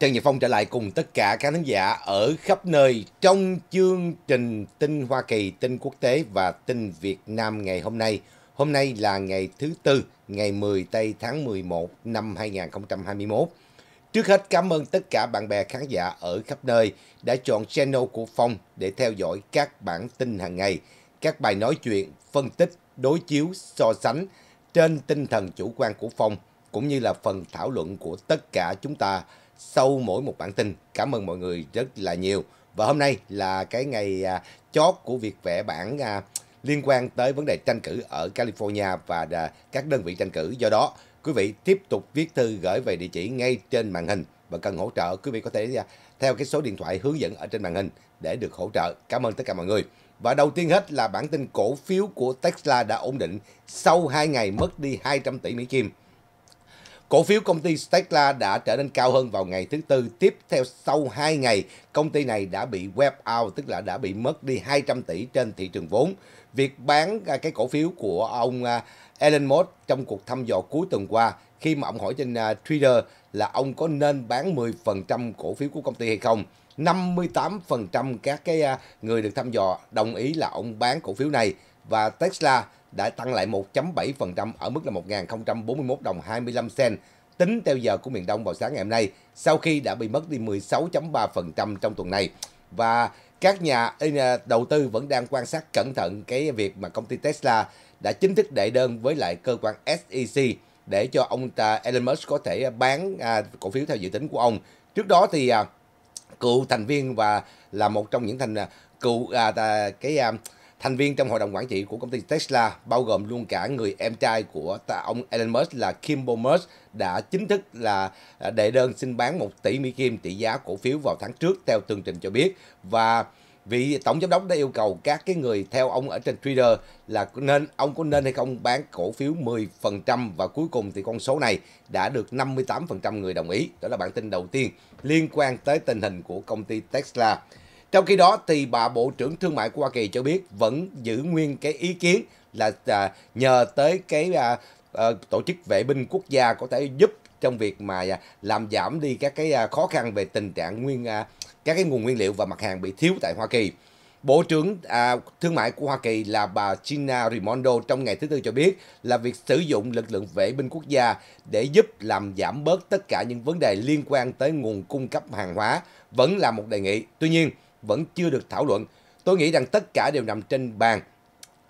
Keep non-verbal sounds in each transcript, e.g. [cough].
Trần Nhật Phong trở lại cùng tất cả các khán giả ở khắp nơi trong chương trình tin Hoa Kỳ, tin quốc tế và tin Việt Nam ngày hôm nay. Hôm nay là ngày thứ Tư, ngày 10 tây tháng 11 năm 2021. Trước hết cảm ơn tất cả bạn bè khán giả ở khắp nơi đã chọn channel của Phong để theo dõi các bản tin hàng ngày, các bài nói chuyện, phân tích, đối chiếu, so sánh trên tinh thần chủ quan của Phong cũng như là phần thảo luận của tất cả chúng ta sau mỗi một bản tin. Cảm ơn mọi người rất là nhiều. Và hôm nay là cái ngày à, chót của việc vẽ bản à, liên quan tới vấn đề tranh cử ở California và à, các đơn vị tranh cử. Do đó, quý vị tiếp tục viết thư gửi về địa chỉ ngay trên màn hình và cần hỗ trợ quý vị có thể à, theo cái số điện thoại hướng dẫn ở trên màn hình để được hỗ trợ. Cảm ơn tất cả mọi người. Và đầu tiên hết là bản tin cổ phiếu của Tesla đã ổn định sau 2 ngày mất đi 200 tỷ Mỹ Kim. Cổ phiếu công ty Tesla đã trở nên cao hơn vào ngày thứ Tư. Tiếp theo sau 2 ngày, công ty này đã bị web out, tức là đã bị mất đi 200 tỷ trên thị trường vốn. Việc bán cái cổ phiếu của ông à, Elon Musk trong cuộc thăm dò cuối tuần qua, khi mà ông hỏi trên à, Twitter là ông có nên bán 10% cổ phiếu của công ty hay không, 58% các cái à, người được thăm dò đồng ý là ông bán cổ phiếu này và Tesla đã tăng lại 1.7% ở mức là 1.041 đồng 25 sen tính theo giờ của miền Đông vào sáng ngày hôm nay sau khi đã bị mất đi 16.3% trong tuần này. Và các nhà đầu tư vẫn đang quan sát cẩn thận cái việc mà công ty Tesla đã chính thức đệ đơn với lại cơ quan SEC để cho ông Elon Musk có thể bán à, cổ phiếu theo dự tính của ông. Trước đó thì à, cựu thành viên và là một trong những thành à, cựu cái Thành viên trong hội đồng quản trị của công ty Tesla, bao gồm luôn cả người em trai của ông Elon Musk là Kim Musk, đã chính thức là à, đệ đơn xin bán 1 tỷ Mỹ Kim tỷ giá cổ phiếu vào tháng trước theo tường trình cho biết. Và vị tổng giám đốc đã yêu cầu các cái người theo ông ở trên Twitter là nên ông có nên hay không bán cổ phiếu 10% và cuối cùng thì con số này đã được 58% người đồng ý. Đó là bản tin đầu tiên liên quan tới tình hình của công ty Tesla. Trong khi đó thì bà Bộ trưởng Thương mại của Hoa Kỳ cho biết vẫn giữ nguyên cái ý kiến là à, nhờ tới cái à, à, tổ chức vệ binh quốc gia có thể giúp trong việc mà à, làm giảm đi các cái à, khó khăn về tình trạng nguyên à, các cái nguồn nguyên liệu và mặt hàng bị thiếu tại Hoa Kỳ. Bộ trưởng à, Thương mại của Hoa Kỳ là bà Gina Raimondo trong ngày thứ Tư cho biết là việc sử dụng lực lượng vệ binh quốc gia để giúp làm giảm bớt tất cả những vấn đề liên quan tới nguồn cung cấp hàng hóa vẫn là một đề nghị. Tuy nhiên, vẫn chưa được thảo luận. Tôi nghĩ rằng tất cả đều nằm trên bàn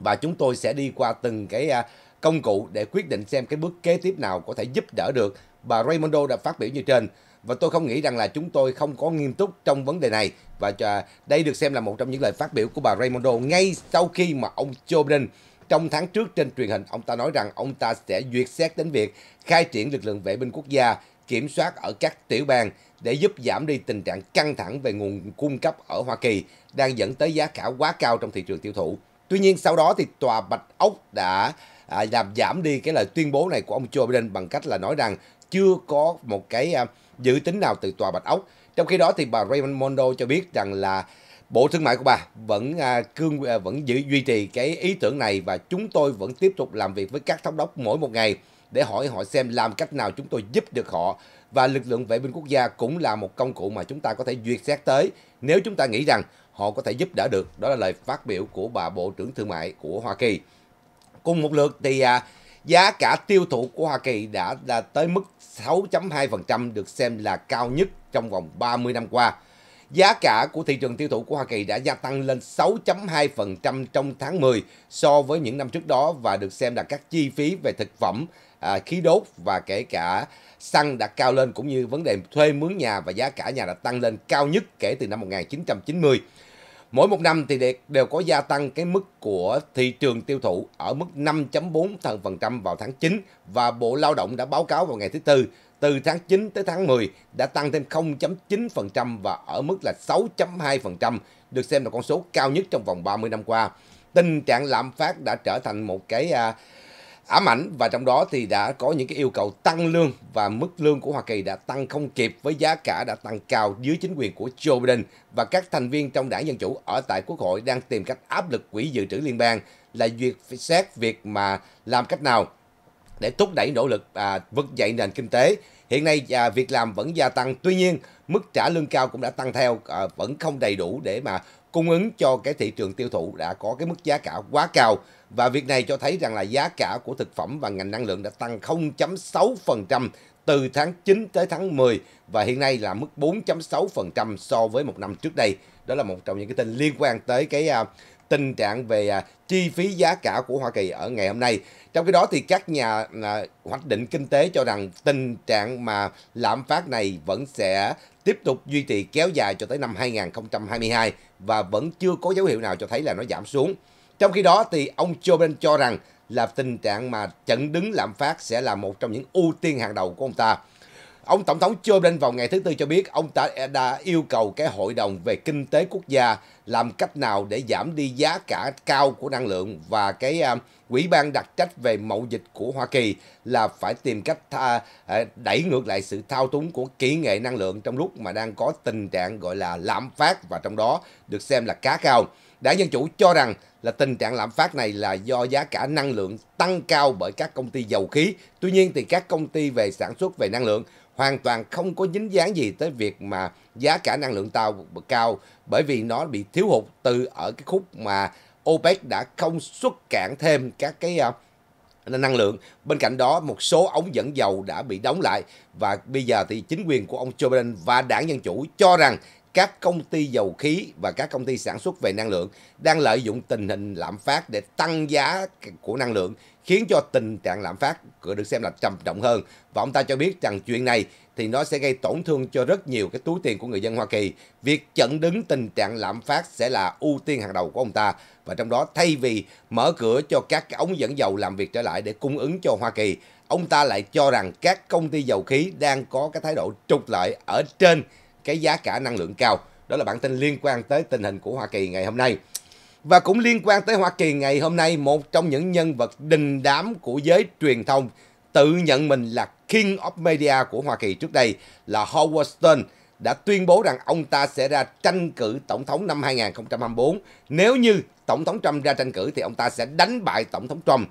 và chúng tôi sẽ đi qua từng cái à, công cụ để quyết định xem cái bước kế tiếp nào có thể giúp đỡ được. Bà Raimondo đã phát biểu như trên và tôi không nghĩ rằng là chúng tôi không có nghiêm túc trong vấn đề này và à, đây được xem là một trong những lời phát biểu của bà Raimondo ngay sau khi mà ông Joe Biden trong tháng trước trên truyền hình ông ta nói rằng ông ta sẽ duyệt xét đến việc khai triển lực lượng vệ binh quốc gia kiểm soát ở các tiểu bang để giúp giảm đi tình trạng căng thẳng về nguồn cung cấp ở Hoa Kỳ đang dẫn tới giá cả quá cao trong thị trường tiêu thụ. Tuy nhiên sau đó thì tòa Bạch Ốc đã à, làm giảm đi cái lời tuyên bố này của ông Joe Biden bằng cách là nói rằng chưa có một cái à, dự tính nào từ tòa Bạch Ốc. Trong khi đó thì bà Raymond Mondo cho biết rằng là Bộ Thương mại của bà vẫn à, cương à, vẫn giữ duy trì cái ý tưởng này và chúng tôi vẫn tiếp tục làm việc với các thống đốc mỗi một ngày để hỏi họ xem làm cách nào chúng tôi giúp được họ. Và lực lượng vệ binh quốc gia cũng là một công cụ mà chúng ta có thể duyệt xét tới nếu chúng ta nghĩ rằng họ có thể giúp đỡ được. Đó là lời phát biểu của bà Bộ trưởng Thương mại của Hoa Kỳ. Cùng một lượt thì à, giá cả tiêu thụ của Hoa Kỳ đã là tới mức 6.2% được xem là cao nhất trong vòng 30 năm qua. Giá cả của thị trường tiêu thụ của Hoa Kỳ đã gia tăng lên 6.2% trong tháng 10 so với những năm trước đó và được xem là các chi phí về thực phẩm à, khí đốt và kể cả xăng đã cao lên cũng như vấn đề thuê mướn nhà và giá cả nhà đã tăng lên cao nhất kể từ năm 1990. Mỗi một năm thì đều có gia tăng cái mức của thị trường tiêu thụ ở mức 5.4% vào tháng 9 và Bộ Lao động đã báo cáo vào ngày thứ Tư từ tháng 9 tới tháng 10 đã tăng thêm 0.9% và ở mức là 6.2% được xem là con số cao nhất trong vòng 30 năm qua. Tình trạng lạm phát đã trở thành một cái à, ám ảnh và trong đó thì đã có những cái yêu cầu tăng lương và mức lương của Hoa Kỳ đã tăng không kịp với giá cả đã tăng cao dưới chính quyền của Joe Biden và các thành viên trong đảng Dân Chủ ở tại Quốc hội đang tìm cách áp lực quỹ dự trữ liên bang là duyệt xét việc mà làm cách nào để thúc đẩy nỗ lực à, vực dậy nền kinh tế. Hiện nay à, việc làm vẫn gia tăng, tuy nhiên mức trả lương cao cũng đã tăng theo, à, vẫn không đầy đủ để mà cung ứng cho cái thị trường tiêu thụ đã có cái mức giá cả quá cao và việc này cho thấy rằng là giá cả của thực phẩm và ngành năng lượng đã tăng 0.6% từ tháng 9 tới tháng 10 và hiện nay là mức 4.6% so với một năm trước đây. Đó là một trong những cái tin liên quan tới cái à, tình trạng về à, chi phí giá cả của Hoa Kỳ ở ngày hôm nay. Trong cái đó thì các nhà à, hoạch định kinh tế cho rằng tình trạng mà lạm phát này vẫn sẽ tiếp tục duy trì kéo dài cho tới năm 2022 và vẫn chưa có dấu hiệu nào cho thấy là nó giảm xuống. Trong khi đó thì ông Joe Biden cho rằng là tình trạng mà chặn đứng lạm phát sẽ là một trong những ưu tiên hàng đầu của ông ta. Ông Tổng thống Joe Biden vào ngày thứ Tư cho biết ông ta đã yêu cầu cái hội đồng về kinh tế quốc gia làm cách nào để giảm đi giá cả cao của năng lượng và cái à, quỹ ban đặc trách về mậu dịch của Hoa Kỳ là phải tìm cách tha, à, đẩy ngược lại sự thao túng của kỹ nghệ năng lượng trong lúc mà đang có tình trạng gọi là lạm phát và trong đó được xem là cá cao. Đảng Dân Chủ cho rằng là tình trạng lạm phát này là do giá cả năng lượng tăng cao bởi các công ty dầu khí. Tuy nhiên thì các công ty về sản xuất về năng lượng hoàn toàn không có dính dáng gì tới việc mà giá cả năng lượng tàu cao bởi vì nó bị thiếu hụt từ ở cái khúc mà OPEC đã không xuất cản thêm các cái à, năng lượng. Bên cạnh đó, một số ống dẫn dầu đã bị đóng lại và bây giờ thì chính quyền của ông Joe Biden và đảng Dân Chủ cho rằng các công ty dầu khí và các công ty sản xuất về năng lượng đang lợi dụng tình hình lạm phát để tăng giá của năng lượng khiến cho tình trạng lạm phát được xem là trầm trọng hơn và ông ta cho biết rằng chuyện này thì nó sẽ gây tổn thương cho rất nhiều cái túi tiền của người dân Hoa Kỳ. Việc chặn đứng tình trạng lạm phát sẽ là ưu tiên hàng đầu của ông ta và trong đó thay vì mở cửa cho các cái ống dẫn dầu làm việc trở lại để cung ứng cho Hoa Kỳ, ông ta lại cho rằng các công ty dầu khí đang có cái thái độ trục lợi ở trên cái giá cả năng lượng cao. Đó là bản tin liên quan tới tình hình của Hoa Kỳ ngày hôm nay. Và cũng liên quan tới Hoa Kỳ ngày hôm nay, một trong những nhân vật đình đám của giới truyền thông tự nhận mình là King of Media của Hoa Kỳ trước đây là Howard Stern đã tuyên bố rằng ông ta sẽ ra tranh cử tổng thống năm 2024. Nếu như tổng thống Trump ra tranh cử thì ông ta sẽ đánh bại tổng thống Trump.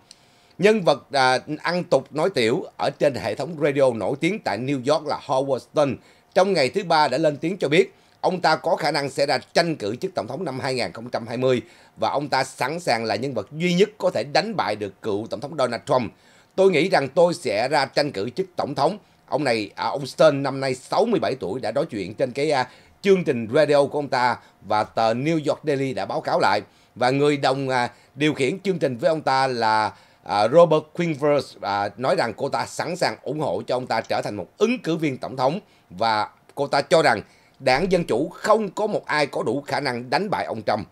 Nhân vật à, ăn tục nói tiểu ở trên hệ thống radio nổi tiếng tại New York là Howard Stern trong ngày thứ ba đã lên tiếng cho biết ông ta có khả năng sẽ ra tranh cử chức tổng thống năm 2020 và ông ta sẵn sàng là nhân vật duy nhất có thể đánh bại được cựu tổng thống Donald Trump. Tôi nghĩ rằng tôi sẽ ra tranh cử chức tổng thống. Ông này, à, ông Stern năm nay 67 tuổi đã nói chuyện trên cái à, chương trình radio của ông ta và tờ New York Daily đã báo cáo lại. Và người đồng à, điều khiển chương trình với ông ta là À, Robert Quinvers à, nói rằng cô ta sẵn sàng ủng hộ cho ông ta trở thành một ứng cử viên tổng thống và cô ta cho rằng đảng Dân Chủ không có một ai có đủ khả năng đánh bại ông Trump.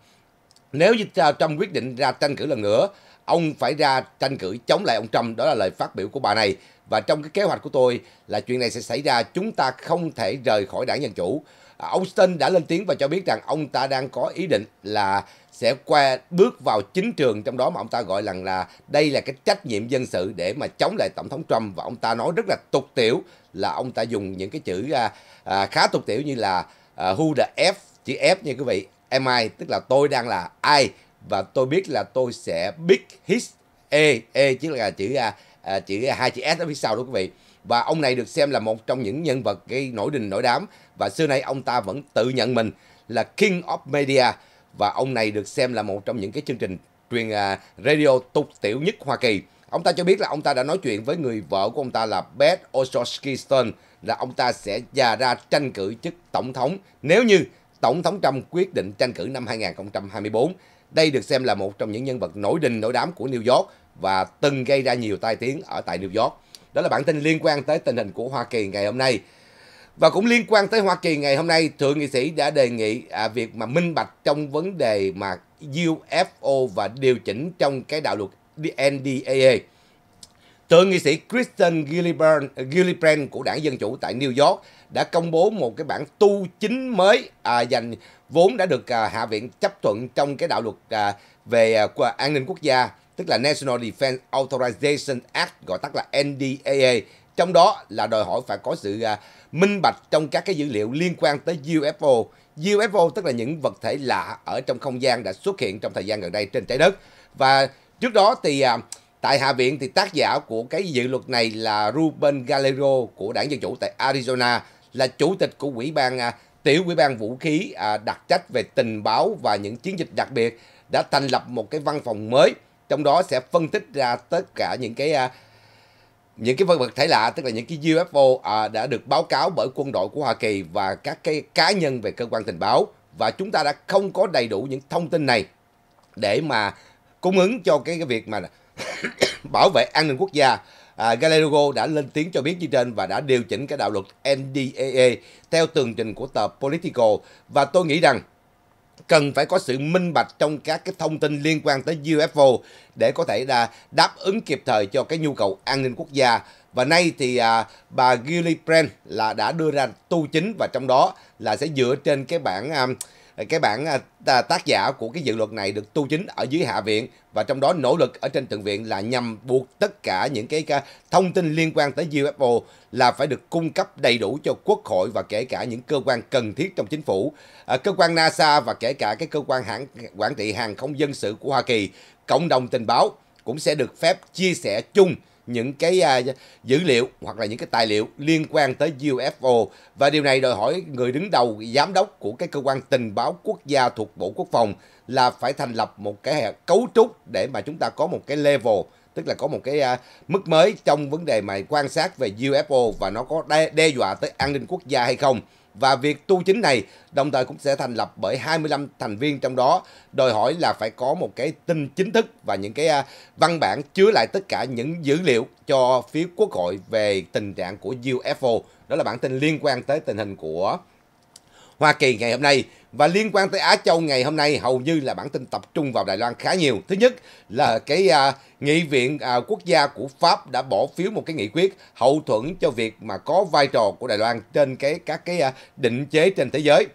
Nếu như à, Trump quyết định ra tranh cử lần nữa, ông phải ra tranh cử chống lại ông Trump, đó là lời phát biểu của bà này. Và trong cái kế hoạch của tôi là chuyện này sẽ xảy ra, chúng ta không thể rời khỏi đảng Dân Chủ. Ông à, Stin đã lên tiếng và cho biết rằng ông ta đang có ý định là sẽ qua bước vào chính trường trong đó mà ông ta gọi rằng là đây là cái trách nhiệm dân sự để mà chống lại tổng thống Trump và ông ta nói rất là tục tiểu là ông ta dùng những cái chữ à, à, khá tục tiểu như là à, who the f chữ f như quý vị am I tức là tôi đang là ai và tôi biết là tôi sẽ big his e e chứ là chữ à, à, chữ hai chữ s ở phía sau đó quý vị và ông này được xem là một trong những nhân vật gây nổi đình nổi đám và xưa nay ông ta vẫn tự nhận mình là king of media và ông này được xem là một trong những cái chương trình truyền à, radio tục tiểu nhất Hoa Kỳ. Ông ta cho biết là ông ta đã nói chuyện với người vợ của ông ta là Beth Oshosky-Stern là ông ta sẽ già ra tranh cử chức tổng thống nếu như Tổng thống Trump quyết định tranh cử năm 2024. Đây được xem là một trong những nhân vật nổi đình nổi đám của New York và từng gây ra nhiều tai tiếng ở tại New York. Đó là bản tin liên quan tới tình hình của Hoa Kỳ ngày hôm nay. Và cũng liên quan tới Hoa Kỳ ngày hôm nay, Thượng nghị sĩ đã đề nghị à, việc mà minh bạch trong vấn đề mà UFO và điều chỉnh trong cái đạo luật NDAA. Thượng nghị sĩ Kristen Gillibrand, Gillibrand của đảng Dân Chủ tại New York đã công bố một cái bản tu chính mới à, dành vốn đã được à, Hạ viện chấp thuận trong cái đạo luật à, về à, an ninh quốc gia, tức là National Defense Authorization Act, gọi tắt là NDAA. Trong đó là đòi hỏi phải có sự à, minh bạch trong các cái dữ liệu liên quan tới UFO. UFO tức là những vật thể lạ ở trong không gian đã xuất hiện trong thời gian gần đây trên trái đất. Và trước đó thì à, tại Hạ viện thì tác giả của cái dự luật này là Ruben Galero của đảng Dân Chủ tại Arizona là chủ tịch của quỹ ban à, tiểu quỹ ban vũ khí à, đặc trách về tình báo và những chiến dịch đặc biệt đã thành lập một cái văn phòng mới trong đó sẽ phân tích ra tất cả những cái những cái vật thể lạ tức là những cái UFO à, đã được báo cáo bởi quân đội của Hoa Kỳ và các cái cá nhân về cơ quan tình báo và chúng ta đã không có đầy đủ những thông tin này để mà cung ứng cho cái, cái việc mà [coughs] bảo vệ an ninh quốc gia à, Galerigo đã lên tiếng cho biết như trên và đã điều chỉnh cái đạo luật NDAA theo tường trình của tờ Politico và tôi nghĩ rằng cần phải có sự minh bạch trong các cái thông tin liên quan tới UFO để có thể là đáp ứng kịp thời cho cái nhu cầu an ninh quốc gia. Và nay thì à, bà Gillibrand là đã đưa ra tu chính và trong đó là sẽ dựa trên cái bản à, cái bản à, tác giả của cái dự luật này được tu chính ở dưới hạ viện và trong đó nỗ lực ở trên thượng viện là nhằm buộc tất cả những cái thông tin liên quan tới UFO là phải được cung cấp đầy đủ cho quốc hội và kể cả những cơ quan cần thiết trong chính phủ, à, cơ quan NASA và kể cả cái cơ quan hãng quản trị hàng không dân sự của Hoa Kỳ, cộng đồng tình báo cũng sẽ được phép chia sẻ chung những cái à, dữ liệu hoặc là những cái tài liệu liên quan tới UFO và điều này đòi hỏi người đứng đầu giám đốc của cái cơ quan tình báo quốc gia thuộc Bộ Quốc phòng là phải thành lập một cái cấu trúc để mà chúng ta có một cái level tức là có một cái à, mức mới trong vấn đề mà quan sát về UFO và nó có đe, đe dọa tới an ninh quốc gia hay không và việc tu chính này đồng thời cũng sẽ thành lập bởi 25 thành viên trong đó đòi hỏi là phải có một cái tin chính thức và những cái à, văn bản chứa lại tất cả những dữ liệu cho phía quốc hội về tình trạng của UFO đó là bản tin liên quan tới tình hình của Hoa Kỳ ngày hôm nay và liên quan tới Á Châu ngày hôm nay hầu như là bản tin tập trung vào Đài Loan khá nhiều. Thứ nhất là cái à, nghị viện à, quốc gia của Pháp đã bỏ phiếu một cái nghị quyết hậu thuẫn cho việc mà có vai trò của Đài Loan trên cái các cái à, định chế trên thế giới.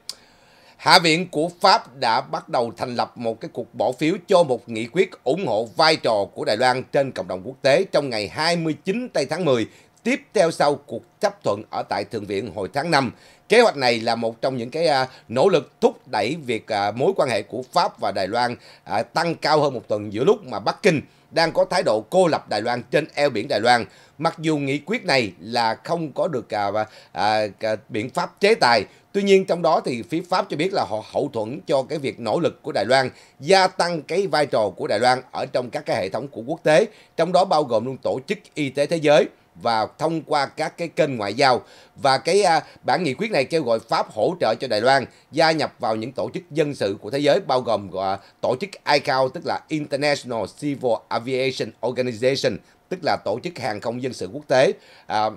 Hạ viện của Pháp đã bắt đầu thành lập một cái cuộc bỏ phiếu cho một nghị quyết ủng hộ vai trò của Đài Loan trên cộng đồng quốc tế trong ngày 29 tây tháng 10 tiếp theo sau cuộc chấp thuận ở tại Thượng viện hồi tháng 5. Kế hoạch này là một trong những cái à, nỗ lực thúc đẩy việc à, mối quan hệ của Pháp và Đài Loan à, tăng cao hơn một tuần giữa lúc mà Bắc Kinh đang có thái độ cô lập Đài Loan trên eo biển Đài Loan. Mặc dù nghị quyết này là không có được à, à, à, biện pháp chế tài, tuy nhiên trong đó thì phía Pháp cho biết là họ hậu thuẫn cho cái việc nỗ lực của Đài Loan, gia tăng cái vai trò của Đài Loan ở trong các cái hệ thống của quốc tế, trong đó bao gồm luôn Tổ chức Y tế Thế giới và thông qua các cái kênh ngoại giao và cái à, bản nghị quyết này kêu gọi Pháp hỗ trợ cho Đài Loan gia nhập vào những tổ chức dân sự của thế giới bao gồm à, tổ chức ICAO tức là International Civil Aviation Organization tức là tổ chức hàng không dân sự quốc tế à,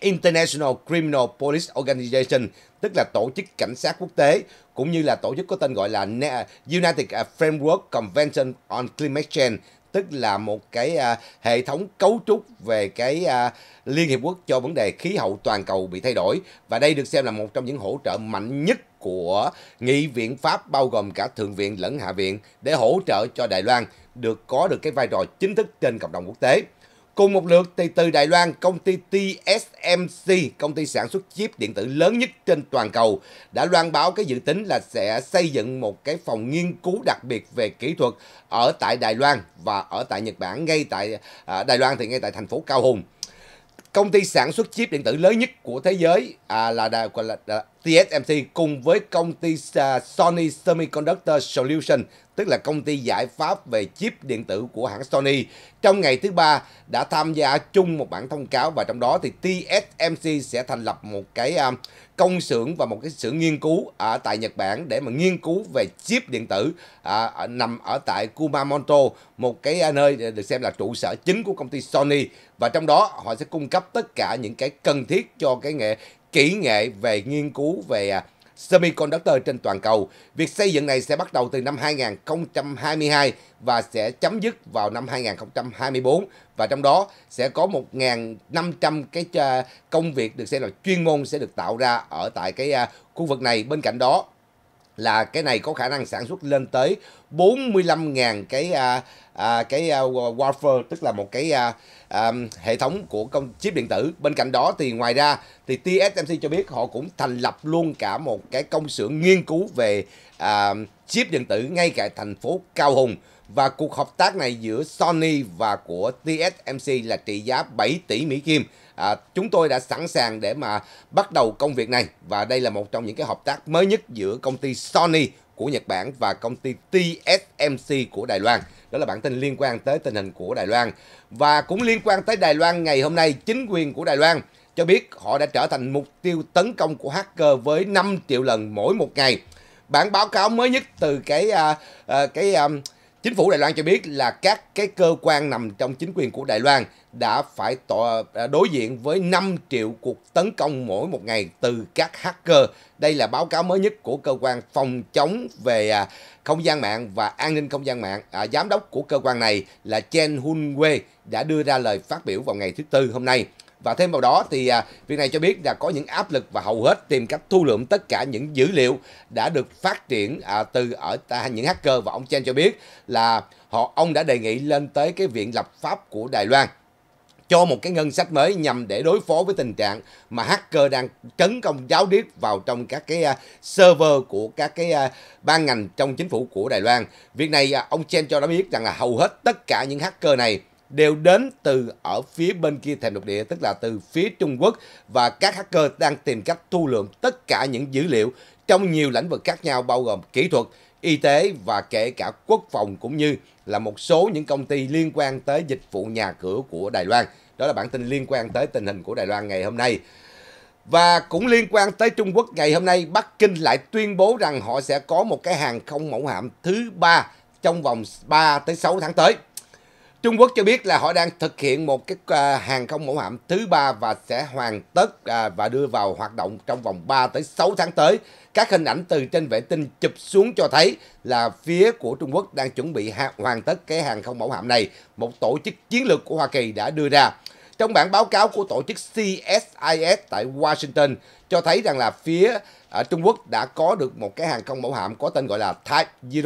International Criminal Police Organization tức là tổ chức cảnh sát quốc tế cũng như là tổ chức có tên gọi là United Framework Convention on Climate Change tức là một cái à, hệ thống cấu trúc về cái à, Liên Hiệp Quốc cho vấn đề khí hậu toàn cầu bị thay đổi và đây được xem là một trong những hỗ trợ mạnh nhất của nghị viện Pháp bao gồm cả thượng viện lẫn hạ viện để hỗ trợ cho Đài Loan được có được cái vai trò chính thức trên cộng đồng quốc tế. Cùng một lượt thì từ Đài Loan, công ty TSMC, công ty sản xuất chip điện tử lớn nhất trên toàn cầu, đã loan báo cái dự tính là sẽ xây dựng một cái phòng nghiên cứu đặc biệt về kỹ thuật ở tại Đài Loan và ở tại Nhật Bản, ngay tại à, Đài Loan thì ngay tại thành phố Cao Hùng. Công ty sản xuất chip điện tử lớn nhất của thế giới à, là, là, là, là TSMC cùng với công ty à, Sony Semiconductor Solution, tức là công ty giải pháp về chip điện tử của hãng Sony, trong ngày thứ ba đã tham gia chung một bản thông cáo và trong đó thì TSMC sẽ thành lập một cái à, công xưởng và một cái xưởng nghiên cứu ở tại Nhật Bản để mà nghiên cứu về chip điện tử à, ở, nằm ở tại Kumamoto, một cái à, nơi được xem là trụ sở chính của công ty Sony và trong đó họ sẽ cung cấp tất cả những cái cần thiết cho cái nghệ kỹ nghệ về nghiên cứu về à, semiconductor trên toàn cầu. Việc xây dựng này sẽ bắt đầu từ năm 2022 và sẽ chấm dứt vào năm 2024 và trong đó sẽ có 1.500 cái à, công việc được xem là chuyên môn sẽ được tạo ra ở tại cái à, khu vực này. Bên cạnh đó là cái này có khả năng sản xuất lên tới 45.000 cái à, à, cái à, wafer tức là một cái à, à, hệ thống của công chip điện tử. Bên cạnh đó thì ngoài ra thì TSMC cho biết họ cũng thành lập luôn cả một cái công xưởng nghiên cứu về à, chip điện tử ngay tại thành phố Cao Hùng và cuộc hợp tác này giữa Sony và của TSMC là trị giá 7 tỷ Mỹ Kim. À, chúng tôi đã sẵn sàng để mà bắt đầu công việc này và đây là một trong những cái hợp tác mới nhất giữa công ty Sony của Nhật Bản và công ty TSMC của Đài Loan. Đó là bản tin liên quan tới tình hình của Đài Loan. Và cũng liên quan tới Đài Loan ngày hôm nay, chính quyền của Đài Loan cho biết họ đã trở thành mục tiêu tấn công của hacker với 5 triệu lần mỗi một ngày. Bản báo cáo mới nhất từ cái uh, cái um, Chính phủ Đài Loan cho biết là các cái cơ quan nằm trong chính quyền của Đài Loan đã phải tỏ, à, đối diện với 5 triệu cuộc tấn công mỗi một ngày từ các hacker. Đây là báo cáo mới nhất của cơ quan phòng chống về à, không gian mạng và an ninh không gian mạng. À, giám đốc của cơ quan này là Chen Hunwei đã đưa ra lời phát biểu vào ngày thứ Tư hôm nay. Và thêm vào đó thì à, việc này cho biết là có những áp lực và hầu hết tìm cách thu lượm tất cả những dữ liệu đã được phát triển à, từ ở những hacker và ông Chen cho biết là họ ông đã đề nghị lên tới cái viện lập pháp của Đài Loan cho một cái ngân sách mới nhằm để đối phó với tình trạng mà hacker đang tấn công giáo điết vào trong các cái à, server của các cái ban ngành trong chính phủ của Đài Loan. Việc này ông Chen cho đã biết rằng là hầu hết tất cả những hacker này đều đến từ ở phía bên kia thềm lục địa, tức là từ phía Trung Quốc và các hacker đang tìm cách thu lượm tất cả những dữ liệu trong nhiều lĩnh vực khác nhau bao gồm kỹ thuật, y tế và kể cả quốc phòng cũng như là một số những công ty liên quan tới dịch vụ nhà cửa của Đài Loan. Đó là bản tin liên quan tới tình hình của Đài Loan ngày hôm nay. Và cũng liên quan tới Trung Quốc ngày hôm nay, Bắc Kinh lại tuyên bố rằng họ sẽ có một cái hàng không mẫu hạm thứ ba trong vòng 3 tới 6 tháng tới. Trung Quốc cho biết là họ đang thực hiện một cái à, hàng không mẫu hạm thứ ba và sẽ hoàn tất à, và đưa vào hoạt động trong vòng 3 tới 6 tháng tới. Các hình ảnh từ trên vệ tinh chụp xuống cho thấy là phía của Trung Quốc đang chuẩn bị hoàn tất cái hàng không mẫu hạm này, một tổ chức chiến lược của Hoa Kỳ đã đưa ra. Trong bản báo cáo của tổ chức CSIS tại Washington cho thấy rằng là phía ở à, Trung Quốc đã có được một cái hàng không mẫu hạm có tên gọi là Type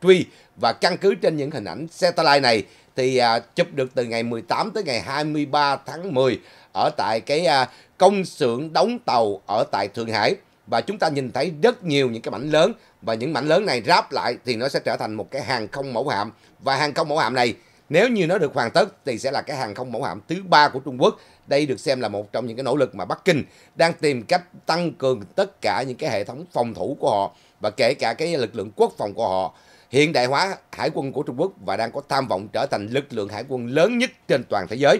003 và căn cứ trên những hình ảnh satellite này thì à, chụp được từ ngày 18 tới ngày 23 tháng 10 ở tại cái à, công xưởng đóng tàu ở tại Thượng Hải và chúng ta nhìn thấy rất nhiều những cái mảnh lớn và những mảnh lớn này ráp lại thì nó sẽ trở thành một cái hàng không mẫu hạm và hàng không mẫu hạm này nếu như nó được hoàn tất thì sẽ là cái hàng không mẫu hạm thứ ba của Trung Quốc. Đây được xem là một trong những cái nỗ lực mà Bắc Kinh đang tìm cách tăng cường tất cả những cái hệ thống phòng thủ của họ và kể cả cái lực lượng quốc phòng của họ hiện đại hóa hải quân của Trung Quốc và đang có tham vọng trở thành lực lượng hải quân lớn nhất trên toàn thế giới.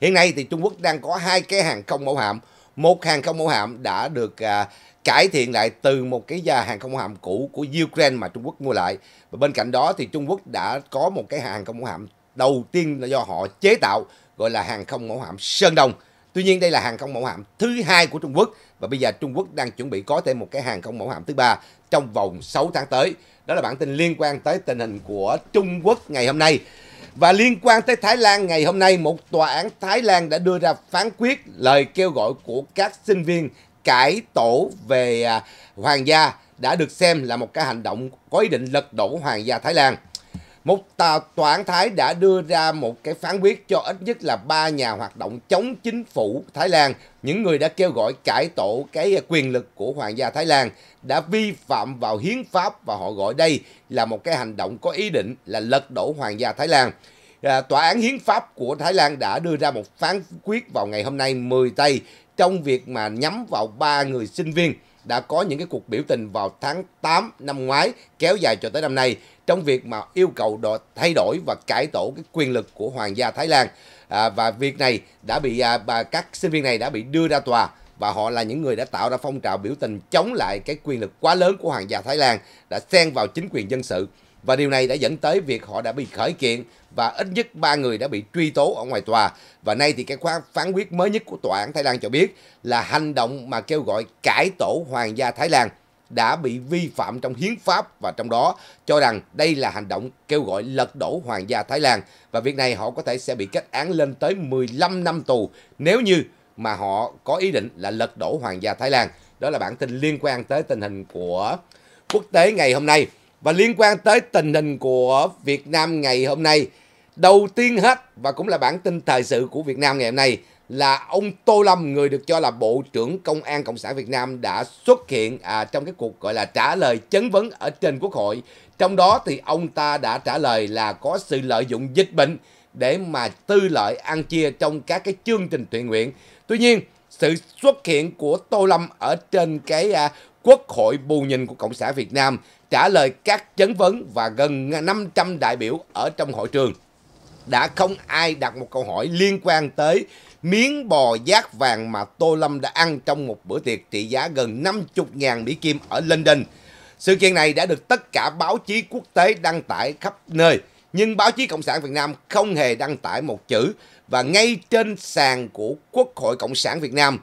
Hiện nay thì Trung Quốc đang có hai cái hàng không mẫu hạm. Một hàng không mẫu hạm đã được à, cải thiện lại từ một cái gia hàng không mẫu hạm cũ của Ukraine mà Trung Quốc mua lại. Và bên cạnh đó thì Trung Quốc đã có một cái hàng không mẫu hạm đầu tiên là do họ chế tạo gọi là hàng không mẫu hạm Sơn Đông. Tuy nhiên đây là hàng không mẫu hạm thứ hai của Trung Quốc và bây giờ Trung Quốc đang chuẩn bị có thêm một cái hàng không mẫu hạm thứ ba trong vòng 6 tháng tới. Đó là bản tin liên quan tới tình hình của Trung Quốc ngày hôm nay. Và liên quan tới Thái Lan ngày hôm nay, một tòa án Thái Lan đã đưa ra phán quyết lời kêu gọi của các sinh viên cải tổ về à, hoàng gia đã được xem là một cái hành động có ý định lật đổ hoàng gia Thái Lan một tòa tòa án Thái đã đưa ra một cái phán quyết cho ít nhất là ba nhà hoạt động chống chính phủ Thái Lan, những người đã kêu gọi cải tổ cái quyền lực của hoàng gia Thái Lan đã vi phạm vào hiến pháp và họ gọi đây là một cái hành động có ý định là lật đổ hoàng gia Thái Lan. À, tòa án hiến pháp của Thái Lan đã đưa ra một phán quyết vào ngày hôm nay 10 tây trong việc mà nhắm vào ba người sinh viên đã có những cái cuộc biểu tình vào tháng 8 năm ngoái kéo dài cho tới năm nay trong việc mà yêu cầu đo thay đổi và cải tổ cái quyền lực của hoàng gia Thái Lan à, và việc này đã bị à, bà, các sinh viên này đã bị đưa ra tòa và họ là những người đã tạo ra phong trào biểu tình chống lại cái quyền lực quá lớn của hoàng gia Thái Lan đã xen vào chính quyền dân sự và điều này đã dẫn tới việc họ đã bị khởi kiện và ít nhất 3 người đã bị truy tố ở ngoài tòa. Và nay thì cái phán quyết mới nhất của tòa án Thái Lan cho biết là hành động mà kêu gọi cải tổ hoàng gia Thái Lan đã bị vi phạm trong hiến pháp và trong đó cho rằng đây là hành động kêu gọi lật đổ hoàng gia Thái Lan và việc này họ có thể sẽ bị kết án lên tới 15 năm tù nếu như mà họ có ý định là lật đổ hoàng gia Thái Lan. Đó là bản tin liên quan tới tình hình của quốc tế ngày hôm nay và liên quan tới tình hình của Việt Nam ngày hôm nay Đầu tiên hết và cũng là bản tin thời sự của Việt Nam ngày hôm nay là ông Tô Lâm người được cho là Bộ trưởng Công an Cộng sản Việt Nam đã xuất hiện à, trong cái cuộc gọi là trả lời chấn vấn ở trên Quốc hội. Trong đó thì ông ta đã trả lời là có sự lợi dụng dịch bệnh để mà tư lợi ăn chia trong các cái chương trình thiện nguyện. Tuy nhiên, sự xuất hiện của Tô Lâm ở trên cái à, Quốc hội bù nhìn của Cộng sản Việt Nam trả lời các chấn vấn và gần 500 đại biểu ở trong hội trường đã không ai đặt một câu hỏi liên quan tới miếng bò giác vàng mà Tô Lâm đã ăn trong một bữa tiệc trị giá gần 50.000 Mỹ Kim ở London. Sự kiện này đã được tất cả báo chí quốc tế đăng tải khắp nơi, nhưng báo chí Cộng sản Việt Nam không hề đăng tải một chữ và ngay trên sàn của Quốc hội Cộng sản Việt Nam,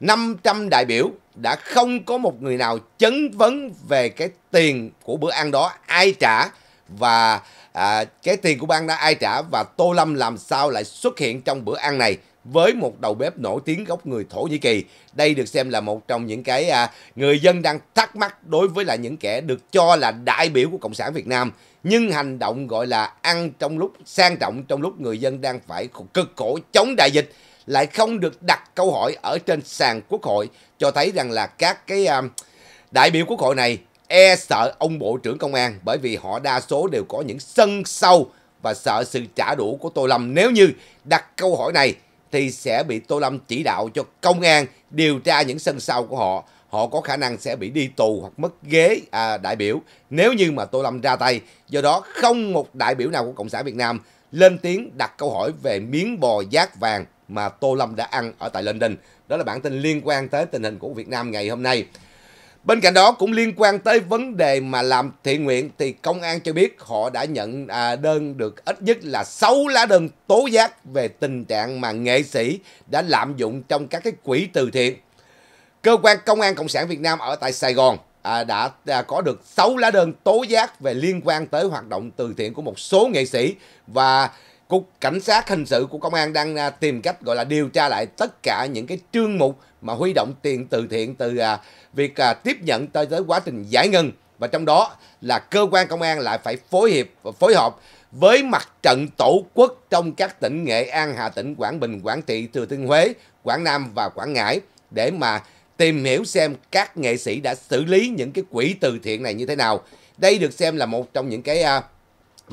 500 đại biểu đã không có một người nào chấn vấn về cái tiền của bữa ăn đó ai trả và à, cái tiền của bang đã ai trả và Tô Lâm làm sao lại xuất hiện trong bữa ăn này với một đầu bếp nổi tiếng gốc người Thổ Nhĩ Kỳ. Đây được xem là một trong những cái à, người dân đang thắc mắc đối với là những kẻ được cho là đại biểu của Cộng sản Việt Nam. Nhưng hành động gọi là ăn trong lúc sang trọng, trong lúc người dân đang phải cực khổ chống đại dịch lại không được đặt câu hỏi ở trên sàn quốc hội cho thấy rằng là các cái à, đại biểu quốc hội này e sợ ông Bộ trưởng Công an bởi vì họ đa số đều có những sân sâu và sợ sự trả đũa của Tô Lâm nếu như đặt câu hỏi này thì sẽ bị Tô Lâm chỉ đạo cho công an điều tra những sân sau của họ. Họ có khả năng sẽ bị đi tù hoặc mất ghế à, đại biểu nếu như mà Tô Lâm ra tay. Do đó không một đại biểu nào của Cộng sản Việt Nam lên tiếng đặt câu hỏi về miếng bò giác vàng mà Tô Lâm đã ăn ở tại London. Đó là bản tin liên quan tới tình hình của Việt Nam ngày hôm nay. Bên cạnh đó cũng liên quan tới vấn đề mà làm thiện nguyện thì công an cho biết họ đã nhận à, đơn được ít nhất là 6 lá đơn tố giác về tình trạng mà nghệ sĩ đã lạm dụng trong các cái quỹ từ thiện. Cơ quan Công an Cộng sản Việt Nam ở tại Sài Gòn à, đã à, có được 6 lá đơn tố giác về liên quan tới hoạt động từ thiện của một số nghệ sĩ và Cục Cảnh sát Hình sự của Công an đang à, tìm cách gọi là điều tra lại tất cả những cái chương mục mà huy động tiền từ thiện từ à, việc à, tiếp nhận tới tới quá trình giải ngân và trong đó là cơ quan công an lại phải phối hiệp và phối hợp với mặt trận tổ quốc trong các tỉnh Nghệ An, Hà Tĩnh, Quảng Bình, Quảng Trị, Thừa Thiên Huế, Quảng Nam và Quảng Ngãi để mà tìm hiểu xem các nghệ sĩ đã xử lý những cái quỹ từ thiện này như thế nào. Đây được xem là một trong những cái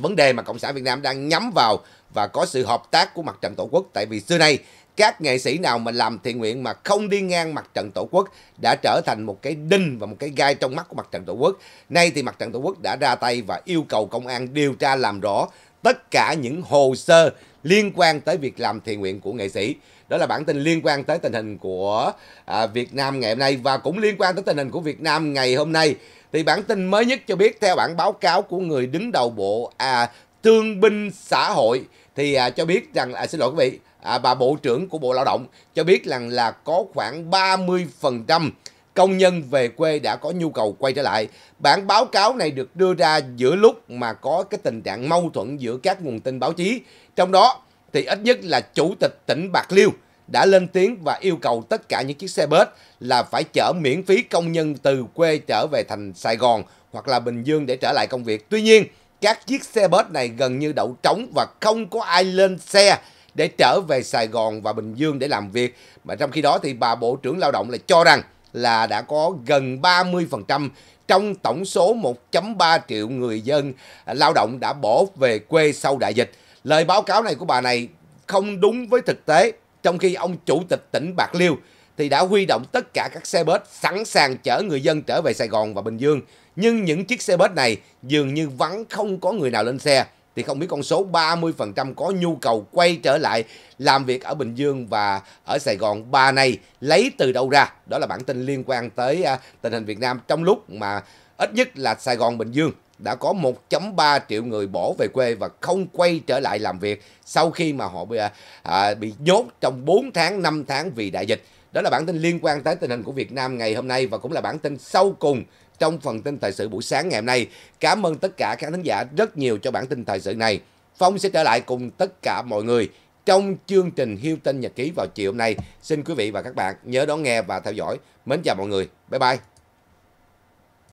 vấn đề mà Cộng sản Việt Nam đang nhắm vào và có sự hợp tác của mặt trận Tổ quốc. Tại vì xưa nay các nghệ sĩ nào mà làm thiện nguyện mà không đi ngang mặt trận Tổ quốc đã trở thành một cái đinh và một cái gai trong mắt của mặt trận Tổ quốc. Nay thì mặt trận Tổ quốc đã ra tay và yêu cầu công an điều tra làm rõ tất cả những hồ sơ liên quan tới việc làm thiện nguyện của nghệ sĩ. Đó là bản tin liên quan tới tình hình của à, Việt Nam ngày hôm nay và cũng liên quan tới tình hình của Việt Nam ngày hôm nay. Thì bản tin mới nhất cho biết theo bản báo cáo của người đứng đầu bộ à, thương binh xã hội thì à, cho biết rằng à, xin lỗi quý vị à, bà bộ trưởng của Bộ Lao động cho biết rằng là có khoảng 30% công nhân về quê đã có nhu cầu quay trở lại. Bản báo cáo này được đưa ra giữa lúc mà có cái tình trạng mâu thuẫn giữa các nguồn tin báo chí. Trong đó thì ít nhất là chủ tịch tỉnh Bạc Liêu đã lên tiếng và yêu cầu tất cả những chiếc xe bus là phải chở miễn phí công nhân từ quê trở về thành Sài Gòn hoặc là Bình Dương để trở lại công việc. Tuy nhiên, các chiếc xe bus này gần như đậu trống và không có ai lên xe để trở về Sài Gòn và Bình Dương để làm việc. Mà trong khi đó thì bà Bộ trưởng Lao động lại cho rằng là đã có gần 30% trong tổng số 1.3 triệu người dân lao động đã bỏ về quê sau đại dịch. Lời báo cáo này của bà này không đúng với thực tế trong khi ông chủ tịch tỉnh Bạc Liêu thì đã huy động tất cả các xe bus sẵn sàng chở người dân trở về Sài Gòn và Bình Dương. Nhưng những chiếc xe bus này dường như vắng không có người nào lên xe thì không biết con số 30% có nhu cầu quay trở lại làm việc ở Bình Dương và ở Sài Gòn ba này lấy từ đâu ra. Đó là bản tin liên quan tới à, tình hình Việt Nam trong lúc mà ít nhất là Sài Gòn Bình Dương đã có 1.3 triệu người bỏ về quê và không quay trở lại làm việc sau khi mà họ bị, à, à bị nhốt trong 4 tháng, 5 tháng vì đại dịch. Đó là bản tin liên quan tới tình hình của Việt Nam ngày hôm nay và cũng là bản tin sau cùng trong phần tin thời sự buổi sáng ngày hôm nay. Cảm ơn tất cả các khán giả rất nhiều cho bản tin thời sự này. Phong sẽ trở lại cùng tất cả mọi người trong chương trình Hiêu Tinh Nhật Ký vào chiều hôm nay. Xin quý vị và các bạn nhớ đón nghe và theo dõi. Mến chào mọi người. Bye bye.